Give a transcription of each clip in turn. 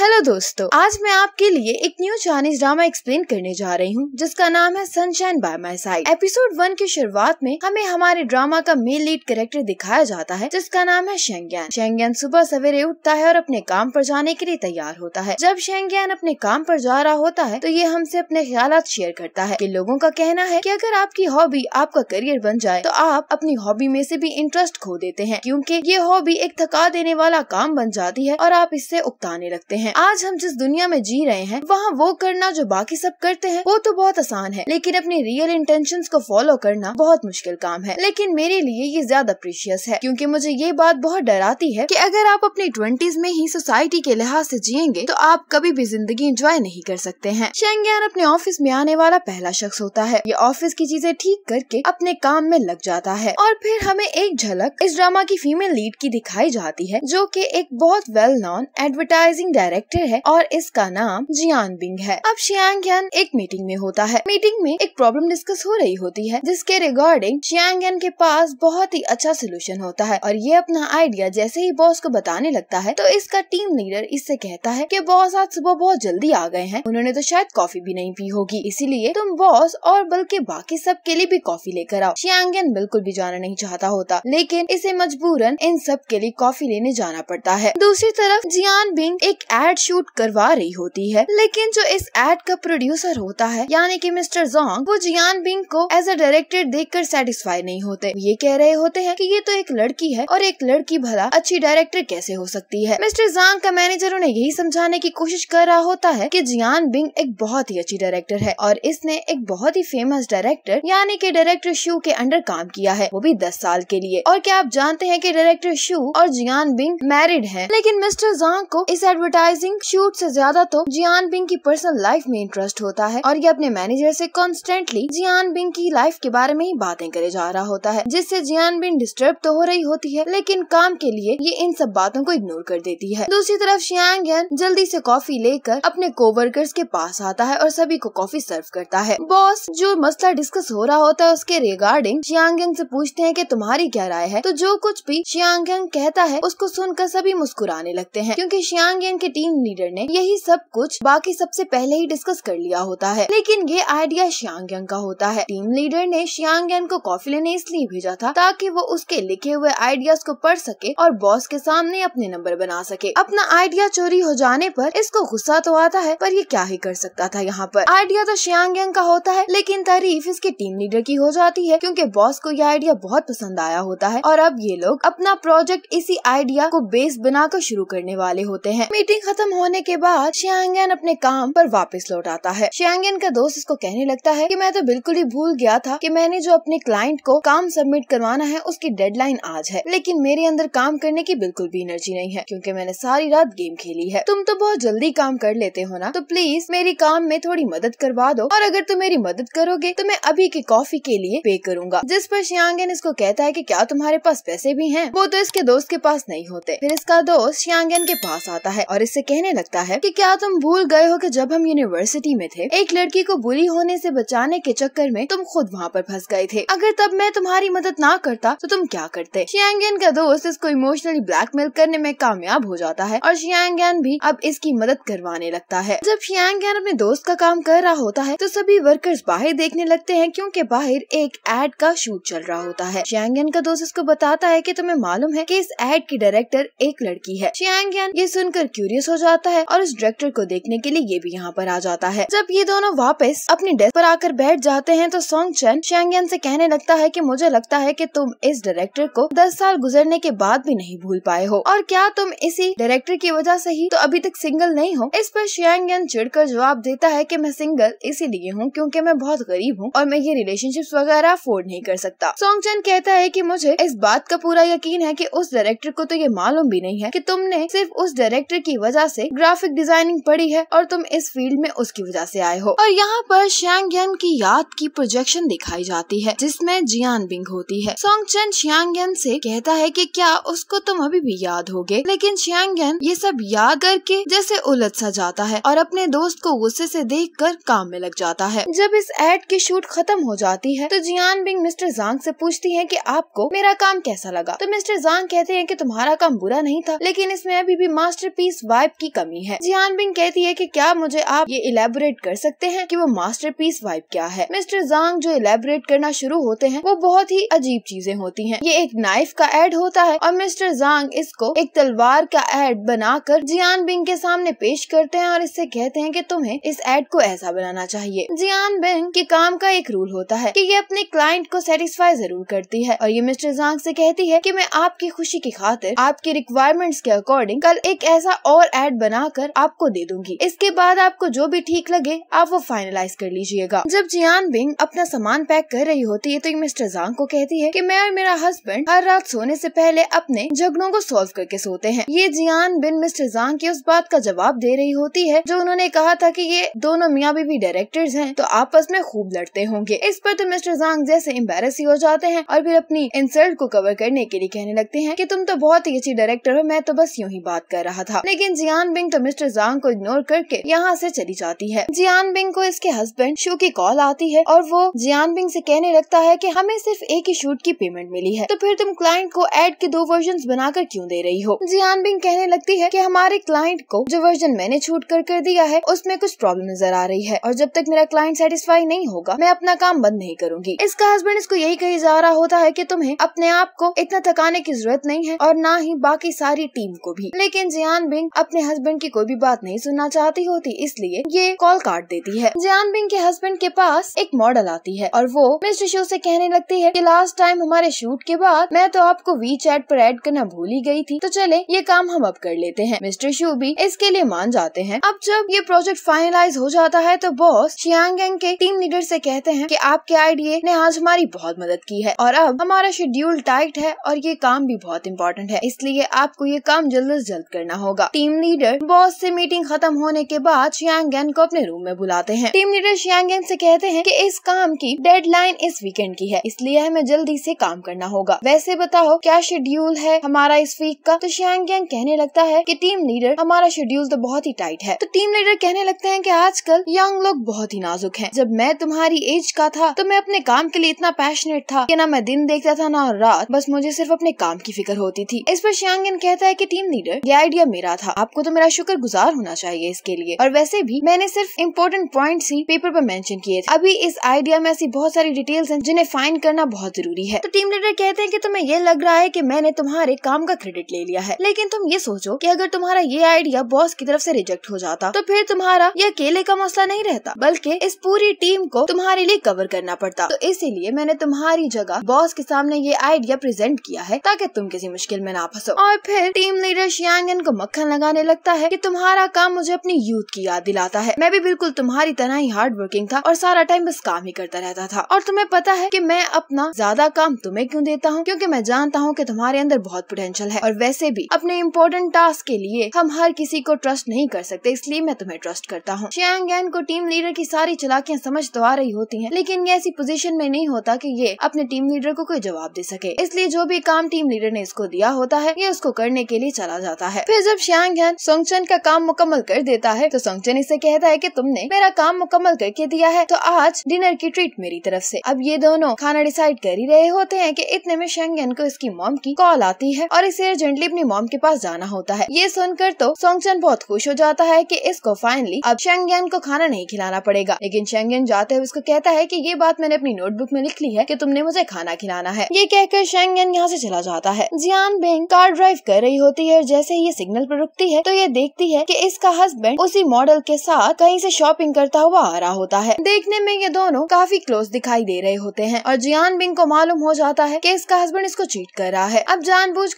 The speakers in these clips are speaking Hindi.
हेलो दोस्तों आज मैं आपके लिए एक न्यू चाइनीज ड्रामा एक्सप्लेन करने जा रही हूँ जिसका नाम है Sunshine by my side episode one की शुरुआत में हमें हमारे ड्रामा का मेन लीड कैरेक्टर दिखाया जाता है जिसका नाम है शेंग्यान शेंग्यान सुबह सवेरे उठता है और अपने काम पर जाने के लिए तैयार होता है जब शेंग्यान अपने काम पर जा रहा होता है तो ये हमसे अपने ख्याल शेयर करता है की लोगों का कहना है की अगर आपकी हॉबी आपका करियर बन जाए तो आप अपनी हॉबी में से भी इंटरेस्ट खो देते हैं क्यूँकी ये हॉबी एक थका देने वाला काम बन जाती है और आप इससे उकताने लगते हैं हैं आज हम जिस दुनिया में जी रहे हैं वहाँ वो करना जो बाकी सब करते हैं वो तो बहुत आसान है लेकिन अपनी रियल इंटेंशन को फॉलो करना बहुत मुश्किल काम है लेकिन मेरे लिए ये ज्यादा प्रीशियस है क्यूँकी मुझे ये बात बहुत डराती है की अगर आप अपनी ट्वेंटीज में ही सोसाइटी के लिहाज ऐसी जियेंगे तो आप कभी भी जिंदगी इंजॉय नहीं कर सकते हैं शेंगयान अपने ऑफिस में आने वाला पहला शख्स होता है ये ऑफिस की चीजें ठीक करके अपने काम में लग जाता है और फिर हमें एक झलक इस ड्रामा की फीमेल लीड की दिखाई जाती है जो की एक बहुत well known advertising director director है और इसका नाम जियान बिंग है अब शियांग एक मीटिंग में होता है मीटिंग में एक प्रॉब्लम डिस्कस हो रही होती है जिसके रिगार्डिंग शियांग के पास बहुत ही अच्छा सोल्यूशन होता है और ये अपना आइडिया जैसे ही बॉस को बताने लगता है तो इसका टीम लीडर इससे कहता है की बॉस आज सुबह बहुत जल्दी आ गए हैं उन्होंने तो शायद कॉफी भी नहीं पी होगी इसीलिए तुम बॉस और बल्कि बाकी सब के लिए भी कॉफी लेकर आओ शियांग बिल्कुल भी जाना नहीं चाहता होता लेकिन इसे मजबूरन इन सब के लिए कॉफी लेने जाना पड़ता है दूसरी तरफ जियान बिंग एक एड शूट करवा रही होती है लेकिन जो इस एड का प्रोड्यूसर होता है यानी कि मिस्टर जोंग वो जियान बिंग को एज अ डायरेक्टर कर सेटिस्फाई नहीं होते ये कह रहे होते हैं कि ये तो एक लड़की है और एक लड़की भला अच्छी डायरेक्टर कैसे हो सकती है मिस्टर जोंग का मैनेजर उन्हें यही समझाने की कोशिश कर रहा होता है की जियान बिंग एक बहुत ही अच्छी डायरेक्टर है और इसने एक बहुत ही फेमस डायरेक्टर यानी कि डायरेक्टर शू के अंडर काम किया है वो भी दस साल के लिए और क्या आप जानते हैं की डायरेक्टर शू और जियान बिंग मैरिड है लेकिन मिस्टर जांग को इस एडवर्टाइज एडवर्टाइजिंग शूट से ज्यादा तो जियान बिंग की पर्सनल लाइफ में इंटरेस्ट होता है और ये अपने मैनेजर से कॉन्स्टेंटली जियान बिंग की लाइफ के बारे में ही बातें करे जा रहा होता है जिससे जियान बिंग डिस्टर्ब तो हो रही होती है लेकिन काम के लिए ये इन सब बातों को इग्नोर कर देती है दूसरी तरफ शियांग जल्दी से कॉफी लेकर अपने कोवर्कर्स के पास आता है और सभी को कॉफी सर्व करता है बॉस जो मसला डिस्कस हो रहा होता है उसके रिगार्डिंग शियांग से पूछते हैं कि तुम्हारी क्या राय है तो जो कुछ भी शियांग कहता है उसको सुनकर सभी मुस्कुराने लगते हैं क्योंकि शियांग के के टीम लीडर ने यही सब कुछ बाकी सबसे पहले ही डिस्कस कर लिया होता है लेकिन ये आइडिया श्यांग का होता है टीम लीडर ने शियांग को कॉफी लेने इसलिए भेजा था ताकि वो उसके लिखे हुए आइडियाज को पढ़ सके और बॉस के सामने अपने नंबर बना सके अपना आइडिया चोरी हो जाने आरोप इसको गुस्सा तो आता है पर ये क्या ही कर सकता था यहाँ पर आइडिया तो श्यांग का होता है लेकिन तारीफ इसके टीम लीडर की हो जाती है क्योंकि बॉस को यह आइडिया बहुत पसंद आया होता है और अब ये लोग अपना प्रोजेक्ट इसी आइडिया को बेस बनाकर शुरू करने वाले होते हैं मीटिंग खत्म होने के बाद शियांगन अपने काम पर वापस लौट आता है शियांगन का दोस्त इसको कहने लगता है कि मैं तो बिल्कुल ही भूल गया था कि मैंने जो अपने क्लाइंट को काम सबमिट करवाना है उसकी डेडलाइन आज है लेकिन मेरे अंदर काम करने की बिल्कुल भी एनर्जी नहीं है क्यूँकी मैंने सारी रात गेम खेली है तुम तो बहुत जल्दी काम कर लेते हो ना तो प्लीज मेरी काम में थोड़ी मदद करवा दो और अगर तुम मेरी मदद करोगे तो मैं अभी की कॉफी के लिए पे करूंगा जिस पर शियांगन इसको कहता है की क्या तुम्हारे पास पैसे भी है वो तो इसके दोस्त के पास नहीं होते फिर इसका दोस्त शियांगन के पास आता है और इससे से कहने लगता है कि क्या तुम भूल गए हो कि जब हम यूनिवर्सिटी में थे एक लड़की को बुरी होने से बचाने के चक्कर में तुम खुद वहाँ पर फंस गए थे अगर तब मैं तुम्हारी मदद ना करता तो तुम क्या करते शियांगन का दोस्त इसको इमोशनली ब्लैकमेल करने में कामयाब हो जाता है और शियांगन भी अब इसकी मदद करवाने लगता है जब शियांगन अपने दोस्त का काम कर रहा होता है तो सभी वर्कर्स बाहर देखने लगते हैं क्योंकि बाहर एक एड का शूट चल रहा होता है शियांगन का दोस्त इसको बताता है कि तुम्हें मालूम है कि इस एड की डायरेक्टर एक लड़की है शियांगन ये सुनकर क्यूरियस हो जाता है और उस डायरेक्टर को देखने के लिए ये भी यहाँ पर आ जाता है जब ये दोनों वापस अपनी डेस्क पर आकर बैठ जाते हैं तो सोंग चैन शेंगयन से कहने लगता है कि मुझे लगता है कि तुम इस डायरेक्टर को 10 साल गुजरने के बाद भी नहीं भूल पाए हो और क्या तुम इसी डायरेक्टर की वजह ऐसी ही तो अभी तक सिंगल नहीं हो इस पर शेंगयन चिड़ जवाब देता है की मैं सिंगल इसीलिए हूँ क्यूँकी मैं बहुत गरीब हूँ और मैं ये रिलेशनशिप वगैरह अफोर्ड नहीं कर सकता सोंग चैन कहता है की मुझे इस बात का पूरा यकीन है की उस डायरेक्टर को तो ये मालूम भी नहीं है की तुमने सिर्फ उस डायरेक्टर की वजह वजह से ग्राफिक डिजाइनिंग पड़ी है और तुम इस फील्ड में उसकी वजह से आए हो और यहाँ पर श्यांग यन की याद की प्रोजेक्शन दिखाई जाती है जिसमे जियान बिंग होती है सोंग चन श्यांग यन से कहता है की क्या उसको तुम अभी भी याद गए लेकिन श्यांग यन ये सब याद करके जैसे उलझ सा जाता है और अपने दोस्त को गुस्से से कर काम में लग जाता है जब इस एड की शूट खत्म हो जाती है तो जियान बिंग मिस्टर जांग से पूछती है कि आपको मेरा काम कैसा लगा तो मिस्टर जांग कहते हैं कि तुम्हारा काम बुरा नहीं था लेकिन इसमें अभी भी मास्टरपीस वाइब डेप्थ की कमी है जियान बिंग कहती है कि क्या मुझे आप ये इलेबोरेट कर सकते हैं कि वो मास्टरपीस वाइब क्या है मिस्टर जांग जो इलेबोरेट करना शुरू होते हैं वो बहुत ही अजीब चीजें होती हैं ये एक नाइफ का एड होता है और मिस्टर जांग इसको एक तलवार का एड बनाकर जियान बिंग के सामने पेश करते हैं और इससे कहते हैं की तुम्हें इस एड को ऐसा बनाना चाहिए जियान बिंग के काम का एक रूल होता है की ये अपने क्लाइंट को सेटिस्फाई जरूर करती है और ये मिस्टर जांग से कहती है कि मैं आपकी खुशी की खातिर आपकी रिक्वायरमेंट्स के अकॉर्डिंग कल एक ऐसा और एड एड बनाकर आपको दे दूंगी इसके बाद आपको जो भी ठीक लगे आप वो फाइनलाइज कर लीजिएगा जब जियान बिंग अपना सामान पैक कर रही होती है तो मिस्टर जांग को कहती है कि मैं और मेरा हस्बैंड हर रात सोने से पहले अपने झगड़ों को सॉल्व करके सोते हैं ये जियान बिन मिस्टर जांग की उस बात का जवाब दे रही होती है जो उन्होंने कहा था कि ये दोनों मियाँ बीबी डायरेक्टर्स हैं तो आपस में खूब लड़ते होंगे इस पर तो मिस्टर जांग जैसे एम्बेरस ही हो जाते हैं और फिर अपनी इंसल्ट को कवर करने के लिए कहने लगते हैं की तुम तो बहुत ही अच्छी डायरेक्टर हो मैं तो बस यूँ ही बात कर रहा था लेकिन जियान बिंग तो मिस्टर जांग को इग्नोर करके यहाँ से चली जाती है जियान बिंग को इसके हस्बैंड शू की कॉल आती है और वो जियान बिंग से कहने लगता है कि हमें सिर्फ एक ही शूट की पेमेंट मिली है तो फिर तुम क्लाइंट को एड के दो वर्जन बनाकर क्यूँ दे रही हो जियान बिंग कहने लगती है की हमारे क्लाइंट को जो वर्जन मैंने छूट कर कर दिया है उसमें कुछ प्रॉब्लम नजर आ रही है और जब तक मेरा क्लाइंट सेटिस्फाई नहीं होगा मैं अपना काम बंद नहीं करूंगी इसका हस्बैंड इसको यही कही जा रहा होता है की तुम्हें अपने आप को इतना थकाने की जरूरत नहीं है और न ही बाकी सारी टीम को भी लेकिन जियान बिंग अपने हस्बैंड की कोई भी बात नहीं सुनना चाहती होती इसलिए ये कॉल काट देती है जियान बिंग के हस्बैंड के पास एक मॉडल आती है और वो मिस्टर शो से कहने लगती है कि लास्ट टाइम हमारे शूट के बाद मैं तो आपको वी चैट पर ऐड करना भूल ही गई थी तो चले ये काम हम अब कर लेते हैं मिस्टर शू भी इसके लिए मान जाते हैं अब जब ये प्रोजेक्ट फाइनलाइज हो जाता है तो बॉस शियांगैंग के टीम लीडर से कहते हैं कि आपके आइडिया ने आज हमारी बहुत मदद की है और अब हमारा शेड्यूल टाइट है और ये काम भी बहुत इम्पोर्टेंट है इसलिए आपको ये काम जल्द अज जल्द करना होगा टीम लीडर बॉस से मीटिंग खत्म होने के बाद शियांगन को अपने रूम में बुलाते हैं टीम लीडर शियांगन से कहते हैं कि इस काम की डेडलाइन इस वीकेंड की है इसलिए हमें जल्दी से काम करना होगा वैसे बताओ क्या शेड्यूल है हमारा इस वीक का तो शियांगन कहने लगता है की टीम लीडर हमारा शेड्यूल तो बहुत ही टाइट है तो टीम लीडर कहने लगते है की आजकल यंग लोग बहुत ही नाजुक है जब मैं तुम्हारी एज का था तो मैं अपने काम के लिए इतना पैशनेट था की न मैं दिन देखता था न रात बस मुझे सिर्फ अपने काम की फिक्र होती थी इस पर शियांगन कहता है की टीम लीडर ये आइडिया मेरा था आप आपको तो मेरा शुक्र गुजार होना चाहिए इसके लिए और वैसे भी मैंने सिर्फ इम्पोर्टेंट पॉइंट ही पेपर पर मेंशन किए थे अभी इस आइडिया में ऐसी बहुत सारी डिटेल्स हैं जिन्हें फाइन करना बहुत जरूरी है तो टीम लीडर कहते हैं की तुम्हें ये लग रहा है की मैंने तुम्हारे काम का क्रेडिट ले लिया है लेकिन तुम ये सोचो की अगर तुम्हारा ये आइडिया बॉस की तरफ ऐसी रिजेक्ट हो जाता तो फिर तुम्हारा ये अकेले का मसला नहीं रहता बल्कि इस पूरी टीम को तुम्हारे लिए कवर करना पड़ता तो इसीलिए मैंने तुम्हारी जगह बॉस के सामने ये आइडिया प्रेजेंट किया है ताकि तुम किसी मुश्किल में ना फंसो और फिर टीम लीडर शियांगन को मक्खन लगाने कहने लगता है कि तुम्हारा काम मुझे अपनी यूथ की याद दिलाता है मैं भी बिल्कुल तुम्हारी तरह ही हार्ड वर्किंग था और सारा टाइम बस काम ही करता रहता था और तुम्हें पता है की मैं अपना ज्यादा काम तुम्हें क्यूँ देता हूँ क्यूँकी मैं जानता हूँ की तुम्हारे अंदर बहुत पोटेंशियल है और वैसे भी अपने इम्पोर्टेंट टास्क के लिए हम हर किसी को ट्रस्ट नहीं कर सकते इसलिए मैं तुम्हें ट्रस्ट करता हूँ शियांग को टीम लीडर की सारी चलाकियाँ समझ तो आ रही होती है लेकिन ये ऐसी पोजिशन में नहीं होता की ये अपने टीम लीडर को कोई जवाब दे सके इसलिए जो भी काम टीम लीडर ने इसको दिया होता है ये उसको करने के लिए चला जाता है फिर जब श्यांग सोंगचन सोंगचन का काम मुकम्मल कर देता है तो सोंगचन इसे कहता है कि तुमने मेरा काम मुकम्मल करके दिया है तो आज डिनर की ट्रीट मेरी तरफ से अब ये दोनों खाना डिसाइड कर ही रहे होते हैं कि इतने में शेंगन को इसकी मॉम की कॉल आती है और इसे अर्जेंटली अपनी मॉम के पास जाना होता है ये सुनकर तो सोंगचन बहुत खुश हो जाता है की इसको फाइनली अब शेंगन को खाना नहीं खिलाना पड़ेगा लेकिन शेंगन जाते हुए उसको कहता है की ये बात मैंने अपनी नोटबुक में लिख ली है की तुमने मुझे खाना खिलाना है ये कहकर शेंगन यहाँ ऐसी चला जाता है जियान बैंक कार ड्राइव कर रही होती है और जैसे ही ये सिग्नल पर रुकती है है तो ये देखती है कि इसका हस्बैंड उसी मॉडल के साथ कहीं से शॉपिंग करता हुआ आ रहा होता है देखने में ये दोनों काफी क्लोज दिखाई दे रहे होते हैं और जियान बिंग को मालूम हो जाता है की इसका हस्बैंड इसको चीट कर रहा है अब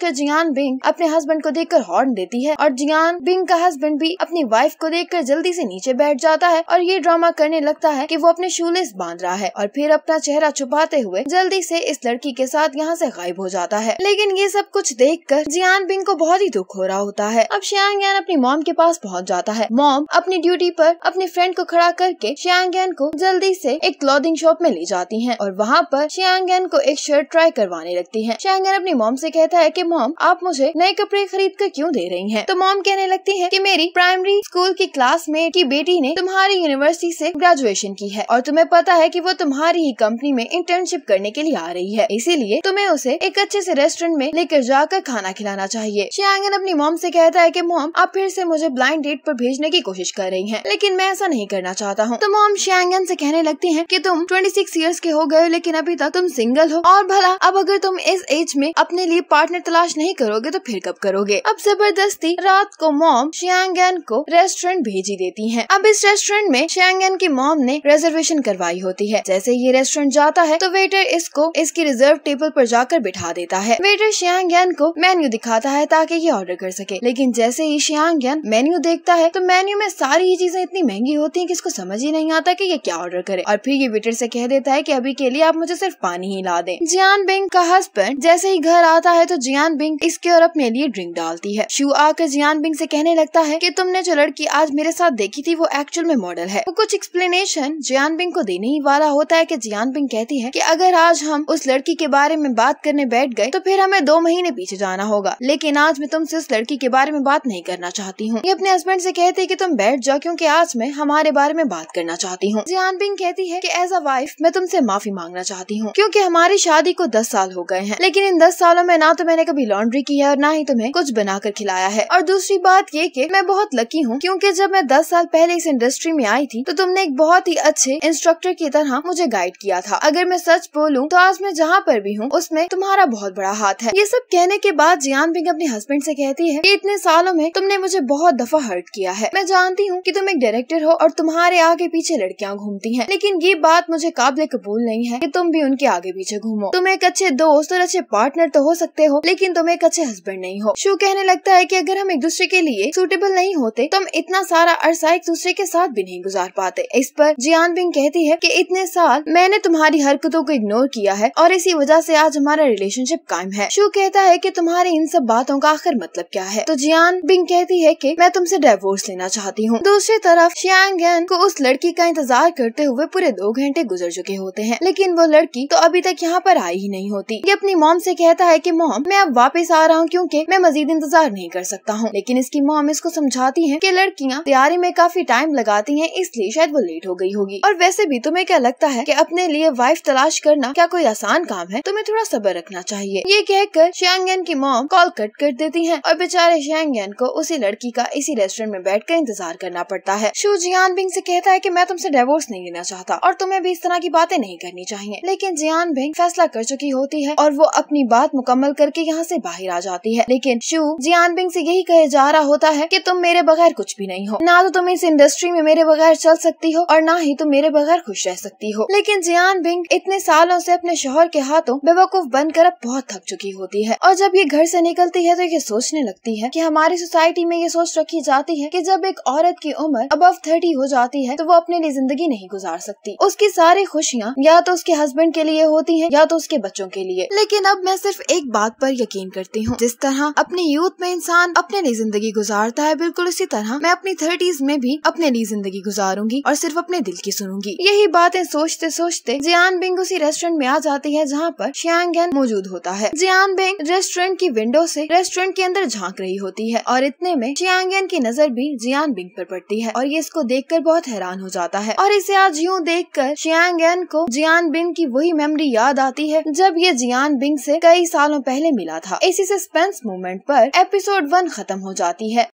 कर जियान बिंग अपने हस्बैंड को कर हॉर्न देती है और जियान बिंग का हस्बैंड भी अपनी वाइफ को कर जल्दी से नीचे बैठ जाता है और ये ड्रामा करने लगता है की वो अपने शूलेस बांध रहा है और फिर अपना चेहरा छुपाते हुए जल्दी से इस लड़की के साथ यहाँ से गायब हो जाता है लेकिन ये सब कुछ देख कर जियान बिंग को बहुत ही दुख हो रहा होता है अब श्यान श्यांगयान अपनी मॉम के पास पहुंच जाता है मॉम अपनी ड्यूटी पर अपने फ्रेंड को खड़ा करके श्यांगन को जल्दी से एक क्लॉथिंग शॉप में ले जाती है और वहाँ पर श्यांगन को एक शर्ट ट्राई करवाने लगती है श्यांगन अपनी मॉम से कहता है कि मॉम आप मुझे नए कपड़े खरीद कर क्यों दे रही हैं तो मॉम कहने लगती है कि मेरी प्राइमरी स्कूल की क्लासमेट की बेटी ने तुम्हारी यूनिवर्सिटी से ग्रेजुएशन की है और तुम्हें पता है कि वो तुम्हारी ही कंपनी में इंटर्नशिप करने के लिए आ रही है इसीलिए तुम्हें उसे एक अच्छे से रेस्टोरेंट में लेकर जाकर खाना खिलाना चाहिए श्यांगन अपनी मॉम से कहता है कि मॉम अब फिर से मुझे ब्लाइंड डेट पर भेजने की कोशिश कर रही हैं लेकिन मैं ऐसा नहीं करना चाहता हूँ तो मॉम श्यांगन से कहने लगती हैं कि तुम 26 इयर्स के हो गए लेकिन अभी तक तुम सिंगल हो और भला अब अगर तुम इस एज में अपने लिए पार्टनर तलाश नहीं करोगे तो फिर कब करोगे अब जबरदस्ती रात को मॉम श्यांगन को रेस्टोरेंट भेजी देती है अब इस रेस्टोरेंट में श्यांगन की मॉम ने रिजर्वेशन करवाई होती है जैसे ये रेस्टोरेंट जाता है तो वेटर इसको इसकी रिजर्व टेबल पर जाकर बिठा देता है वेटर श्यांग को मेन्यू दिखाता है ताकि ये ऑर्डर कर सके लेकिन जैसे से ईशियान ज्ञान मेन्यू देखता है तो मेन्यू में सारी ही चीजें इतनी महंगी होती है की इसको समझ ही नहीं आता की ये क्या ऑर्डर करे और फिर ये वेटर से कह देता है की अभी के लिए आप मुझे सिर्फ पानी ही ला दे जियान बिंग का हस्बैंड जैसे ही घर आता है तो जियान बिंग इसके और अपने लिए ड्रिंक डालती है शू आकर जियान बिंग से कहने लगता है की तुमने जो लड़की आज मेरे साथ देखी थी वो एक्चुअल में मॉडल है वो तो कुछ एक्सप्लेनेशन जियान बिंग को देने ही वाला होता है की जियान बिंग कहती है की अगर आज हम उस लड़की के बारे में बात करने बैठ गए तो फिर हमें दो महीने पीछे जाना होगा लेकिन आज मैं तुमसे उस लड़की के बारे में बात नहीं करना चाहती हूँ ये अपने हस्बैंड से कहती कि तुम बैठ जाओ क्योंकि आज मैं हमारे बारे में बात करना चाहती हूँ जियान बिंग कहती है कि एज अ वाइफ मैं तुमसे माफी मांगना चाहती हूँ क्योंकि हमारी शादी को दस साल हो गए हैं लेकिन इन दस सालों में ना तो मैंने कभी लॉन्ड्री की है और ना ही तुम्हें कुछ बनाकर खिलाया है और दूसरी बात ये की मैं बहुत लकी हूँ क्यूँकी जब मैं दस साल पहले इस इंडस्ट्री में आई थी तो तुमने एक बहुत ही अच्छे इंस्ट्रक्टर की तरह मुझे गाइड किया था अगर मैं सच बोलूँ तो आज मैं जहाँ पर भी हूँ उसमें तुम्हारा बहुत बड़ा हाथ है ये सब कहने के बाद जियान बिंग अपने हस्बैंड ऐसी कहती है की इतने सालों में में तुमने मुझे बहुत दफा हर्ट किया है मैं जानती हूँ की तुम एक डायरेक्टर हो और तुम्हारे आगे पीछे लड़कियाँ घूमती है लेकिन ये बात मुझे काबिल कबूल नहीं है की तुम भी उनके आगे पीछे घूमो तुम एक अच्छे दोस्त और अच्छे पार्टनर तो हो सकते हो लेकिन तुम एक अच्छे हस्बैंड नहीं हो शू कहने लगता है की अगर हम एक दूसरे के लिए सूटेबल नहीं होते तो हम इतना सारा अरसा एक दूसरे के साथ भी नहीं गुजार पाते इस पर जियान बिंग कहती है कि इतने साल मैंने तुम्हारी हरकतों को इग्नोर किया है और इसी वजह से आज हमारा रिलेशनशिप कायम है शू कहता है कि तुम्हारी इन सब बातों का आखिर मतलब क्या है तो जियान बिंग कहती है कि मैं तुमसे डिवोर्स लेना चाहती हूँ दूसरी तरफ शियांग यान को उस लड़की का इंतजार करते हुए पूरे दो घंटे गुजर चुके होते हैं लेकिन वो लड़की तो अभी तक यहाँ पर आई ही नहीं होती ये अपनी मोम से कहता है कि मॉम मैं अब वापस आ रहा हूँ क्योंकि मैं मजीद इंतजार नहीं कर सकता हूँ लेकिन इसकी मोम इसको समझाती है की लड़कियाँ तैयारी में काफी टाइम लगाती है इसलिए शायद वो लेट हो गयी होगी और वैसे भी तुम्हें क्या लगता है की अपने लिए वाइफ तलाश करना क्या कोई आसान काम है तुम्हें थोड़ा सबर रखना चाहिए ये कहकर श्यांगन की मॉम कॉल कट कर देती है और बेचारे श्यांगन को उसी लड़की का इसी रेस्टोरेंट में बैठ कर इंतजार करना पड़ता है शिव जियान बिंग से कहता है की मैं तुमसे डिवोर्स नहीं लेना चाहता और तुम्हें भी इस तरह की बातें नहीं करनी चाहिए लेकिन जियान बिंग फैसला कर चुकी होती है और वो अपनी बात मुकम्मल करके यहाँ ऐसी बाहर आ जाती है लेकिन शिव जियान बिंग ऐसी यही कहे जा रहा होता है की तुम मेरे बगैर कुछ भी नहीं हो ना तो तुम इस इंडस्ट्री में मेरे बगैर चल सकती हो और ना ही तुम मेरे बगैर खुश रह सकती हो लेकिन जियान बिंग इतने सालों से अपने शोहर के हाथों बेवकूफ बनकर अब बहुत थक चुकी होती है और जब ये घर से निकलती है तो ये सोचने लगती है कि हमारी सोसाइटी में ये सोच रखी जाती है कि जब एक औरत की उम्र अबव थर्टी हो जाती है तो वो अपने लिए जिंदगी नहीं गुजार सकती उसकी सारी खुशियाँ या तो उसके हस्बैंड के लिए होती है या तो उसके बच्चों के लिए लेकिन अब मैं सिर्फ एक बात पर यकीन करती हूँ जिस तरह अपने यूथ में इंसान अपने लिए जिंदगी गुजारता है बिल्कुल उसी तरह मैं अपनी थर्टीज में भी अपने लिए जिंदगी गुजारूंगी और सिर्फ अपने दिल की सुनूंगी यही बातें सोचते सोचते जियान बिंग उसी रेस्टोरेंट में आ जाती है जहाँ पर श्यांग मौजूद होता है जियान बिंग रेस्टोरेंट की विंडो से रेस्टोरेंट के अंदर झांक रही होती है और और इतने में चियांगन की नजर भी जियान बिंग पर पड़ती है और ये इसको देखकर बहुत हैरान हो जाता है और इसे आज यूँ देख कर को जियान बिंग की वही मेमोरी याद आती है जब ये जियान बिंग से कई सालों पहले मिला था इसी सस्पेंस मूवमेंट पर एपिसोड वन खत्म हो जाती है